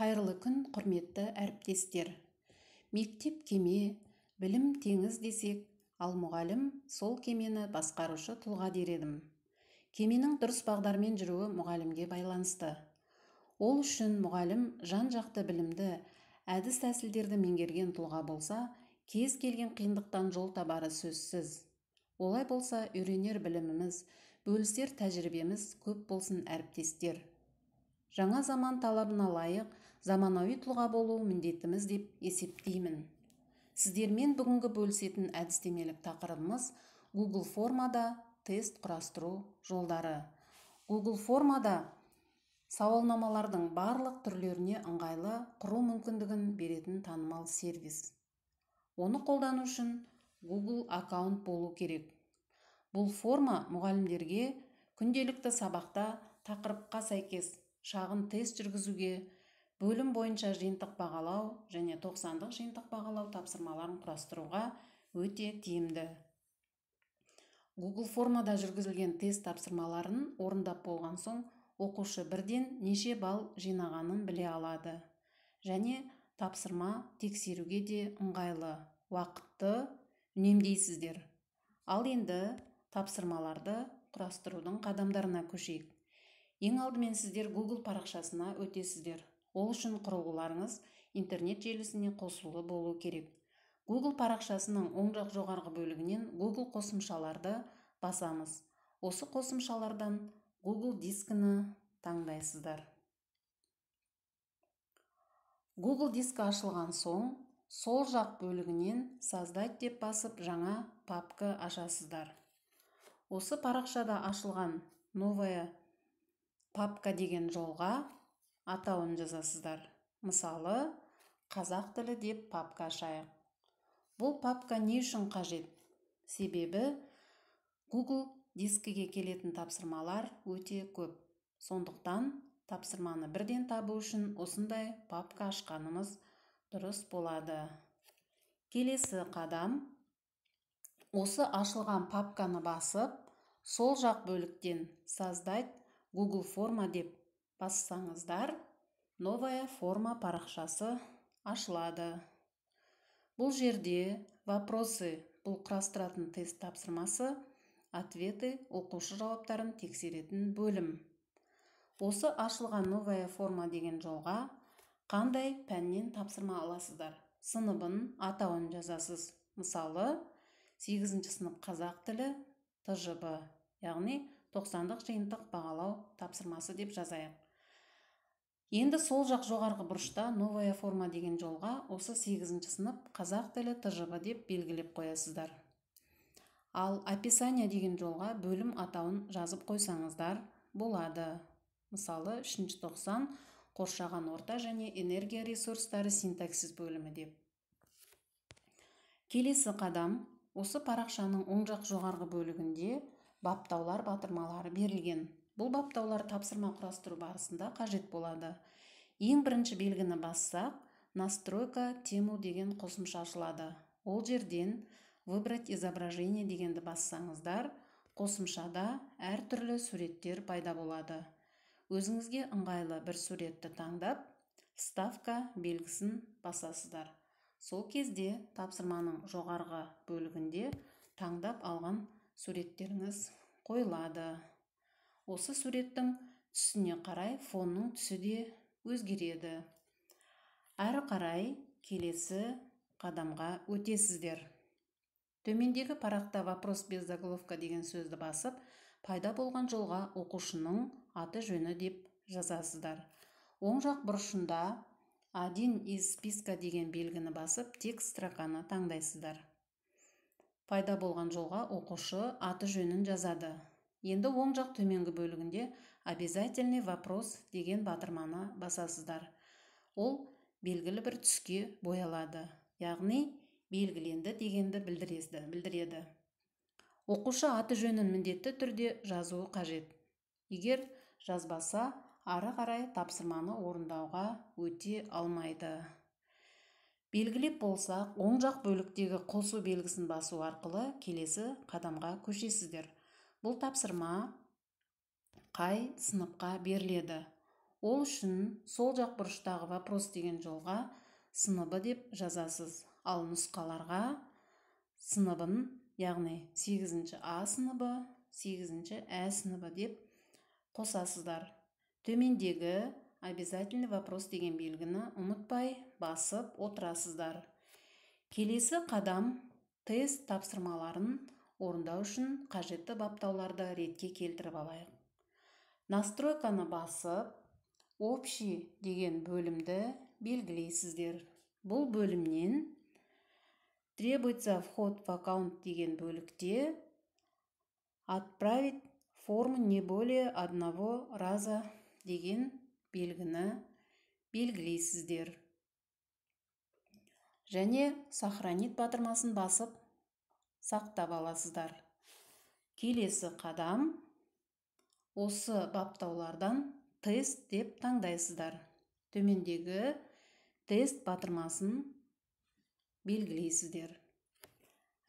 қайырлы күн құрметті әріптестер мектеп кеме білім теңіз десек ал мұғалім сол кемені басқарушы тұлға дер едім кеменің дұрыс бағдармен жүруі мұғалімге байланысты ол үшін мұғалім жан жақты білімді әдіс тәсілдерді меңгерген тұлға болса кез келген қиындықтан жол табары сөзсіз олай болса үйренер біліміміз бөлісер тәжірибеміз көп болсын әріптестер жаңа заман талабына лайық заманауи тұлға болу міндетіміз деп есептеймін сіздермен бүгінгі бөлісетін әдістемелік тақырыбымыз Google формада тест құрастыру жолдары Google формада сауалнамалардың барлық түрлеріне ыңғайлы құру мүмкіндігін беретін танымал сервис оны қолдану үшін Google аккаунт болу керек бұл форма мұғалімдерге күнделікті сабақта тақырыпқа сәйкес шағын тест жүргізуге бөлім бойынша жиынтық бағалау және 90-дық жиынтық бағалау тапсырмаларын құрастыруға өте тиімді Google формада жүргізілген тест тапсырмаларын орындап болған соң оқушы бірден неше балл жинағанын біле алады және тапсырма тексеруге де ыңғайлы уақытты үнемдейсіздер ал енді тапсырмаларды құрастырудың қадамдарына көшейік ең алдымен сіздер Google парақшасына өтесіздер ол үшін құрылғыларыңыз интернет желісіне қосулы болу керек Google парақшасының оң жақ жоғарғы бөлігінен Google қосымшаларды басамыз. Осы қосымшалардан Google дискіні таңдайсыздар. Google дискі ашылған соң, сол жақ бөлігінен «Создать» деп басып, жаңа папка ашасыздар. Осы парақшада ашылған «Новая папка» деген жолға атауын жазасыздар мысалы қазақ тілі деп папка ашайық бұл папка не үшін қажет себебі google дискіге келетін тапсырмалар өте көп сондықтан тапсырманы бірден табу үшін осындай папка ашқанымыз дұрыс болады келесі қадам осы ашылған папканы басып сол жақ бөліктен создать google форма деп бассаңыздар новая форма парақшасы ашылады бұл жерде вопросы бұл құрастыратын тест тапсырмасы ответы оқушы жауаптарын тексеретін бөлім осы ашылған новая форма деген жолға қандай пәннен тапсырма аласыздар сыныбын атауын жазасыз мысалы 8 сынып қазақ тілі тжб яғни 90-дық жиынтық бағалау тапсырмасы деп жазайық енді сол жақ жоғарғы бұрышта новая форма деген жолға осы сегізінші сынып қазақ тілі тжб деп белгілеп қоясыздар ал описание деген жолға бөлім атауын жазып қойсаңыздар болады мысалы үшінші тоқсан қоршаған орта және энергия ресурстары синтаксис бөлімі деп келесі қадам осы парақшаның оң жақ жоғарғы бөлігінде баптаулар батырмалары берілген бұл баптаулар тапсырма құрастыру барысында қажет болады ең бірінші белгіні бассақ настройка тему деген қосымша ашылады ол жерден выбрать изображение дегенді бассаңыздар қосымшада әртүрлі суреттер пайда болады өзіңізге ыңғайлы бір суретті таңдап ставка белгісін басасыздар сол кезде тапсырманың жоғарғы бөлігінде таңдап алған суреттеріңіз қойылады осы суреттің түсіне қарай фонның түсі де өзгереді әрі қарай келесі қадамға өтесіздер төмендегі парақта вопрос без заголовка деген сөзді басып пайда болған жолға оқушының аты жөні деп жазасыздар оң жақ бұрышында один из списка деген белгіні басып текст строканы таңдайсыздар пайда болған жолға оқушы аты жөнін жазады енді оң жақ төменгі бөлігінде обязательный вопрос деген батырманы басасыздар ол белгілі бір түске боялады яғни белгіленді дегенді білдіреді білдіреді оқушы аты жөнін міндетті түрде жазуы қажет егер жазбаса ары қарай тапсырманы орындауға өте алмайды белгілеп болсақ оң жақ бөліктегі қосу белгісін басу арқылы келесі қадамға көшесіздер бұл тапсырма қай сыныпқа беріледі ол үшін сол жақ бұрыштағы вопрос деген жолға сыныбы деп жазасыз ал нұсқаларға сыныбын яғни 8 а сыныбы 8 ә сыныбы деп қосасыздар төмендегі обязательный вопрос деген белгіні ұмытпай басып отырасыздар келесі қадам тест тапсырмаларын орындау үшін қажетті баптауларды ретке келтіріп алайық настройканы басып общий деген бөлімді белгілейсіздер бұл бөлімнен требуется вход в аккаунт деген бөлікте отправить форму не более одного раза деген белгіні белгілейсіздер және сохранить батырмасын басып сақтап аласыздар келесі қадам осы баптаулардан тест деп таңдайсыздар төмендегі тест батырмасын белгілейсіздер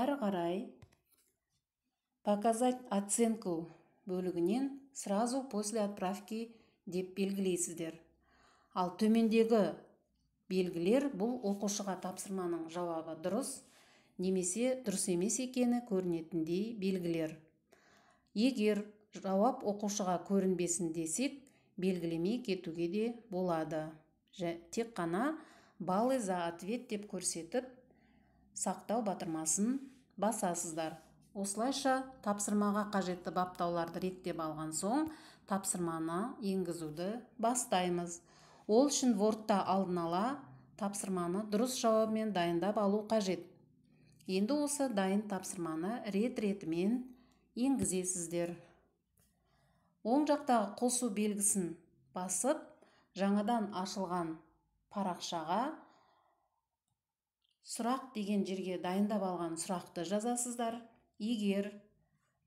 әрі қарай показать оценку бөлігінен сразу после отправки деп белгілейсіздер ал төмендегі белгілер бұл оқушыға тапсырманың жауабы дұрыс немесе дұрыс емес екені көрінетіндей белгілер егер жауап оқушыға көрінбесін десек белгілемей кетуге де болады Жә, тек қана баллы за ответ деп көрсетіп сақтау батырмасын басасыздар осылайша тапсырмаға қажетті баптауларды реттеп алған соң тапсырманы енгізуді бастаймыз ол үшін вордта алдын ала тапсырманы дұрыс жауабымен дайындап алу қажет енді осы дайын тапсырманы рет ретімен енгізесіздер оң жақтағы қосу белгісін басып жаңадан ашылған парақшаға сұрақ деген жерге дайындап алған сұрақты жазасыздар егер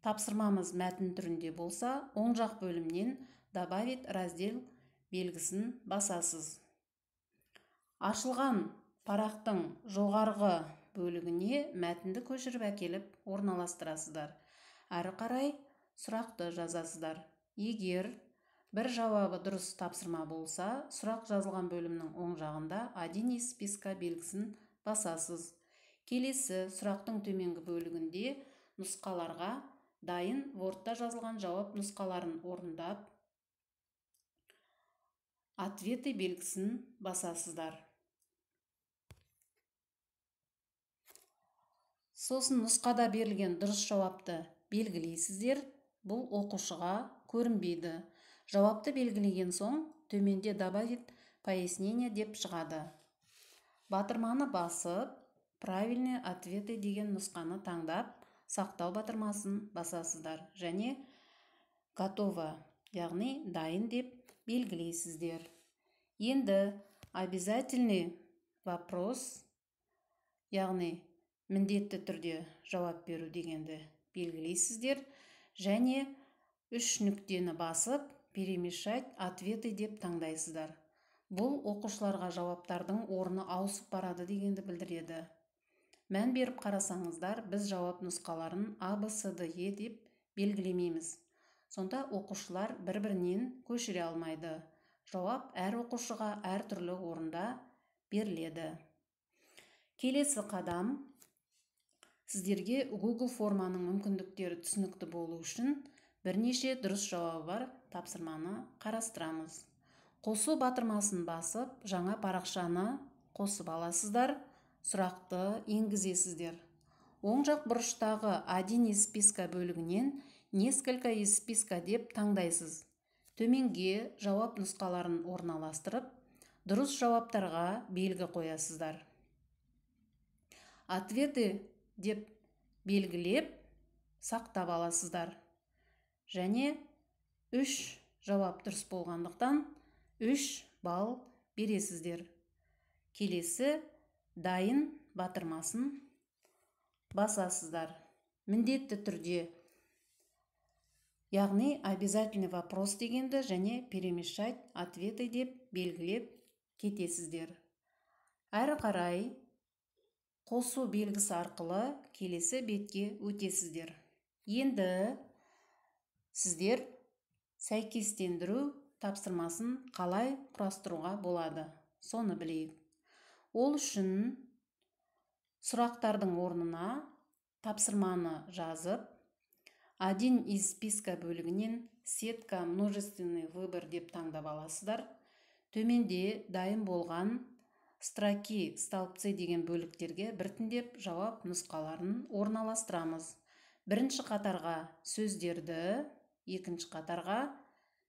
тапсырмамыз мәтін түрінде болса оң жақ бөлімнен добавить раздел белгісін басасыз ашылған парақтың жоғарғы бөлігіне мәтінді көшіріп әкеліп орналастырасыздар әрі қарай сұрақты жазасыздар егер бір жауабы дұрыс тапсырма болса сұрақ жазылған бөлімнің оң жағында один из списка белгісін басасыз келесі сұрақтың төменгі бөлігінде нұсқаларға дайын вордта жазылған жауап нұсқаларын орындап ответы белгісін басасыздар сосын нұсқада берілген дұрыс жауапты белгілейсіздер бұл оқушыға көрінбейді жауапты белгілеген соң төменде добавить пояснение деп шығады батырманы басып правильные ответы деген нұсқаны таңдап сақтау батырмасын басасыздар және готово яғни дайын деп белгілейсіздер енді обязательный вопрос яғни міндетті түрде жауап беру дегенді белгілейсіздер және үш нүктені басып перемешать ответы деп таңдайсыздар бұл оқушыларға жауаптардың орны ауысып барады дегенді білдіреді мән беріп қарасаңыздар біз жауап нұсқаларын а б с д е деп белгілемейміз сонда оқушылар бір бірінен көшіре алмайды жауап әр оқушыға әртүрлі орында беріледі келесі қадам сіздерге Google форманың мүмкіндіктері түсінікті болу үшін бірнеше дұрыс жауабы бар тапсырманы қарастырамыз қосу батырмасын басып жаңа парақшаны қосып аласыздар сұрақты енгізесіздер оң жақ бұрыштағы один из списка бөлігінен несколько из списка деп таңдайсыз төменге жауап нұсқаларын орналастырып дұрыс жауаптарға белгі қоясыздар ответы деп белгілеп сақтап аласыздар және үш жауап дұрыс болғандықтан үш балл бересіздер келесі дайын батырмасын басасыздар міндетті түрде яғни обязательный вопрос дегенді және перемешать ответы деп белгілеп кетесіздер әрі қарай қосу белгісі арқылы келесі бетке өтесіздер енді сіздер сәйкестендіру тапсырмасын қалай құрастыруға болады соны білейік ол үшін сұрақтардың орнына тапсырманы жазып один из списка бөлігінен сетка множественный выбор деп таңдап аласыздар төменде дайын болған строки столбцы деген бөліктерге біртіндеп жауап нұсқаларын орналастырамыз бірінші қатарға сөздерді екінші қатарға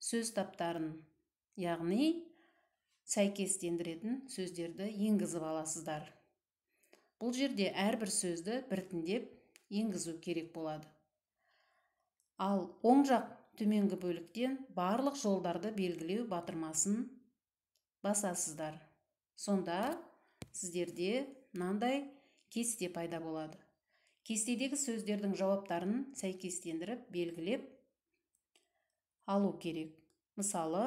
сөз таптарын яғни сәйкестендіретін сөздерді енгізіп аласыздар бұл жерде әрбір сөзді біртіндеп енгізу керек болады ал оң жақ төменгі бөліктен барлық жолдарды белгілеу батырмасын басасыздар сонда сіздерде мынандай кесте пайда болады кестедегі сөздердің жауаптарын сәйкестендіріп белгілеп алу керек мысалы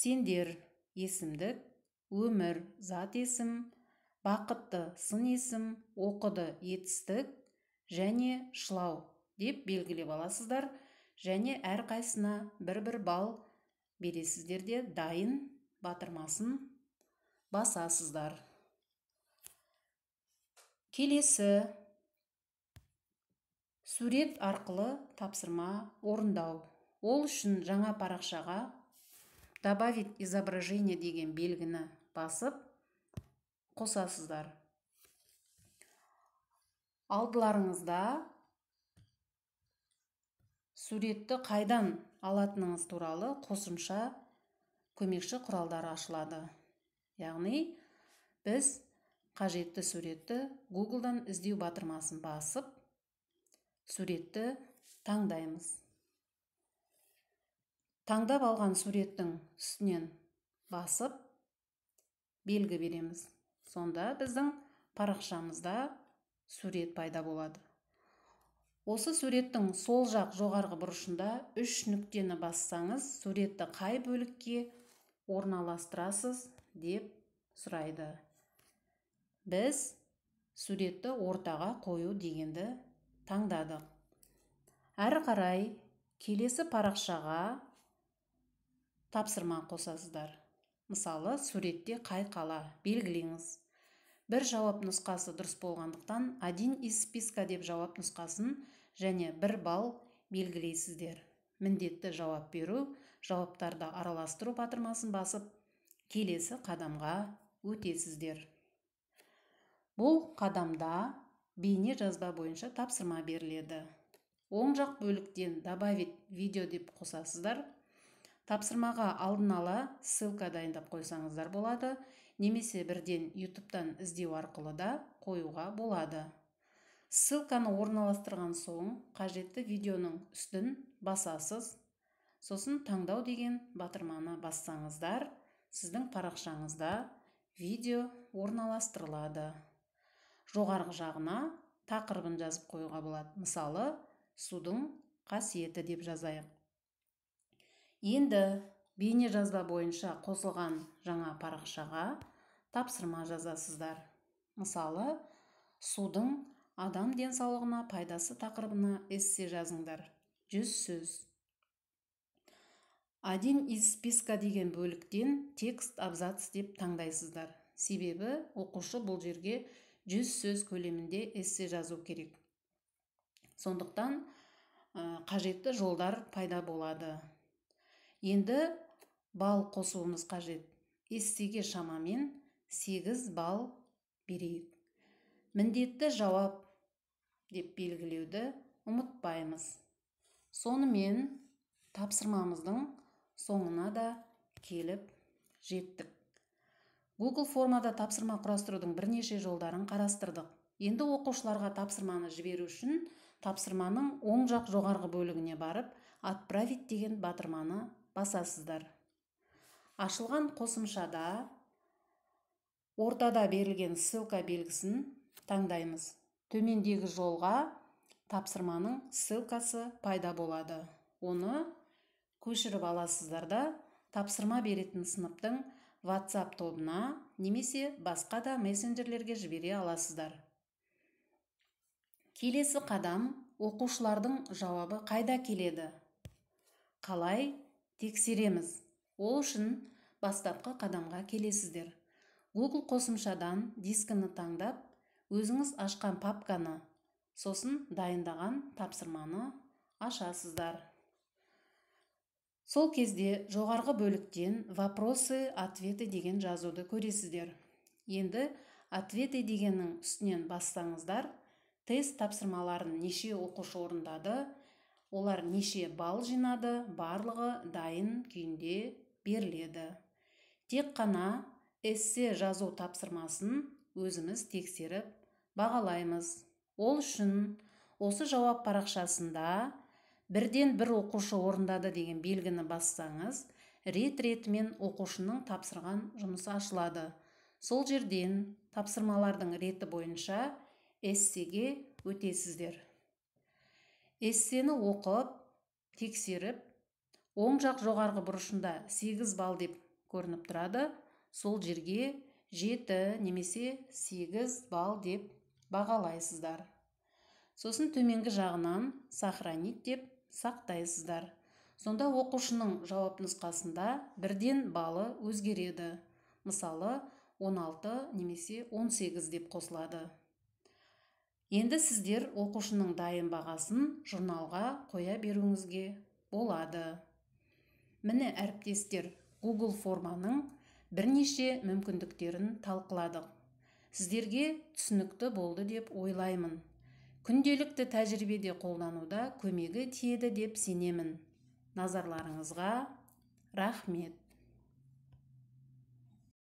сендер есімдік өмір зат есім бақытты сын есім оқыды етістік және шылау деп белгілеп аласыздар және әрқайсысына бір бір бал бересіздер де дайын батырмасын басасыздар келесі сурет арқылы тапсырма орындау ол үшін жаңа парақшаға добавить изображение деген белгіні басып қосасыздар алдыларыңызда суретті қайдан алатыныңыз туралы қосымша көмекші құралдар ашылады яғни біз қажетті суретті дан іздеу батырмасын басып суретті таңдаймыз таңдап алған суреттің үстінен басып белгі береміз сонда біздің парақшамызда сурет пайда болады осы суреттің сол жақ жоғарғы бұрышында үш нүктені бассаңыз суретті қай бөлікке орналастырасыз деп сұрайды біз суретті ортаға қою дегенді таңдадық әрі қарай келесі парақшаға тапсырма қосасыздар мысалы суретте қай қала белгілеңіз бір жауап нұсқасы дұрыс болғандықтан один из списка деп жауап нұсқасын және бір балл белгілейсіздер міндетті жауап беру жауаптарды араластыру батырмасын басып келесі қадамға өтесіздер бұл қадамда бейне жазба бойынша тапсырма беріледі оң жақ бөліктен добавить видео деп қосасыздар тапсырмаға алдын ала ссылка дайындап қойсаңыздар болады немесе бірден ютубтан іздеу арқылы да қоюға болады ссылканы орналастырған соң қажетті видеоның үстін басасыз сосын таңдау деген батырманы бассаңыздар сіздің парақшаңызда видео орналастырылады жоғарғы жағына тақырыбын жазып қоюға болады мысалы судың қасиеті деп жазайық енді бейнежазба бойынша қосылған жаңа парақшаға тапсырма жазасыздар мысалы судың адам денсаулығына пайдасы тақырыбына эссе жазыңдар жүз сөз один из списка деген бөліктен текст абзац деп таңдайсыздар себебі оқушы бұл жерге жүз сөз көлемінде эссе жазу керек сондықтан қажетті жолдар пайда болады енді бал қосуымыз қажет эссеге шамамен 8 бал берейік міндетті жауап деп белгілеуді ұмытпаймыз сонымен тапсырмамыздың соңына да келіп жеттік Google формада тапсырма құрастырудың бірнеше жолдарын қарастырдық енді оқушыларға тапсырманы жіберу үшін тапсырманың оң жақ жоғарғы бөлігіне барып отправить деген батырманы басасыздар ашылған қосымшада ортада берілген ссылка белгісін таңдаймыз төмендегі жолға тапсырманың ссылкасы пайда болады оны көшіріп аласыздар да тапсырма беретін сыныптың WhatsApp тобына немесе басқа да мессенджерлерге жібере аласыздар келесі қадам оқушылардың жауабы қайда келеді қалай тексереміз ол үшін бастапқы қадамға келесіздер Google қосымшадан дискіні таңдап өзіңіз ашқан папканы сосын дайындаған тапсырманы ашасыздар сол кезде жоғарғы бөліктен вопросы ответы деген жазуды көресіздер енді ответы дегеннің үстінен бассаңыздар тест тапсырмаларын неше оқушы орындады олар неше балл жинады барлығы дайын күйінде беріледі тек қана эссе жазу тапсырмасын өзіміз тексеріп бағалаймыз ол үшін осы жауап парақшасында бірден бір оқушы орындады деген белгіні бассаңыз рет ретімен оқушының тапсырған жұмысы ашылады сол жерден тапсырмалардың реті бойынша эссеге өтесіздер эссені оқып тексеріп оң жақ жоғарғы бұрышында 8 балл деп көрініп тұрады сол жерге жеті немесе 8 балл деп бағалайсыздар сосын төменгі жағынан сохранить деп сақтайсыздар сонда оқушының жауап нұсқасында бірден балы өзгереді мысалы 16 немесе 18 деп қосылады енді сіздер оқушының дайын бағасын журналға қоя беруіңізге болады міне әріптестер Google форманың бірнеше мүмкіндіктерін талқыладық сіздерге түсінікті болды деп ойлаймын күнделікті тәжірибеде қолдануда көмегі тиеді деп сенемін назарларыңызға рахмет